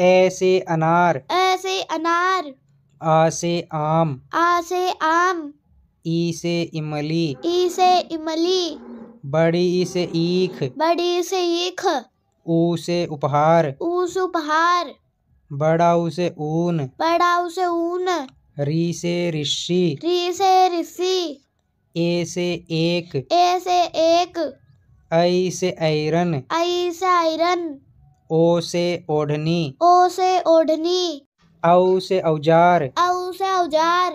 ए से अनार ए से अनार आ से आम आ से आम ई से इमली ई से इमली बड़ी ई से ईख बड़ी से ईख ऊ से उपहार ऊ से उपहार बड़ा ऊ से ऊन बड़ा ऊ से ऊन री से ऋषि री से ऋषि ए से एक ए से एक ऐ से आयरन ऐ से आयरन ओ से ओढ़नी ओ से ओढ़नी औ से औजार औ से औजार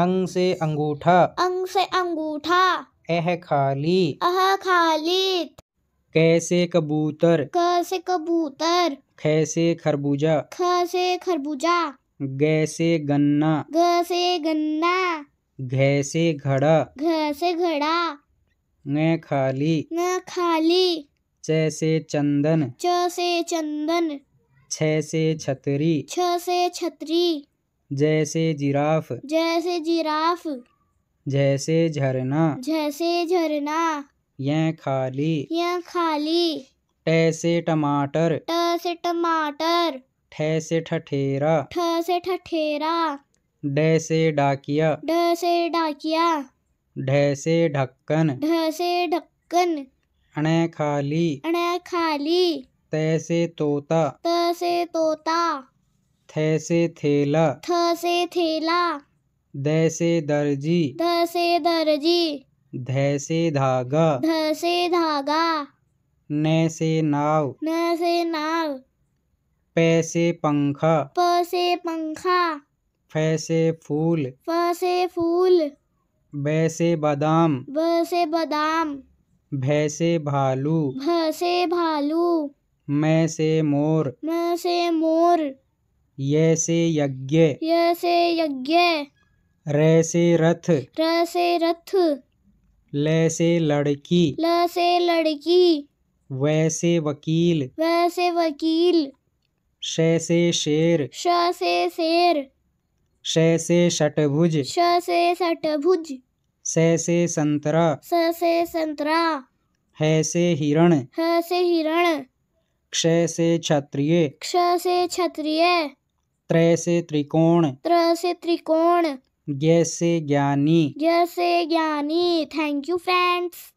अंग से अंगूठा अंग से अंगूठा अह खाली अह खाली कैसे कबूतर कैसे कबूतर खैसे खरबूजा ख खरबूजा गैसे गन्ना गैसे गन्ना घैसे घड़ा घैसे घड़ा मैं खाली न खाली च से चंदन च से चंदन छ से छतरी छ से छतरी जैसे जिराफ जैसे जिराफ जैसे झरना जैसे झरना यह खाली यह खाली ट से टमाटर ट से टमाटर ठ से ठठेरा ठ से ठठेरा ड से डाकिया ड से डाकिया ढ से ढक्कन ढ से ढक्कन अणे खाली अणे खाली तैसे तोता तैसे तोता थैसे थेला थैसे थेला दैसे दर्जी दैसे दर्जी धैसे धागा धैसे धागा नैसे नाव नैसे नाव पैसे पंखा पैसे पंखा फैसे फूल फैसे फूल वैसे बादाम वैसे बादाम भैसे भालू भैसे भालू मैं से मोर मैं से मोर ये से यज्ञ य से यज्ञ र से रथ र से रथ ल से लड़की ल से लड़की वैसे वकील वैसे वकील श से शेर श से शेर शे से षटभुज श से षटभुज से संतरा स से संतरा है से हिरण है से हिरण क्ष से क्षत्रिय क्ष से क्षत्रिय त्र से त्रिकोण त्र से त्रिकोण ज्ञ से ज्ञानी ज्ञ से ज्ञानी थैंक यू फ्रेंड्स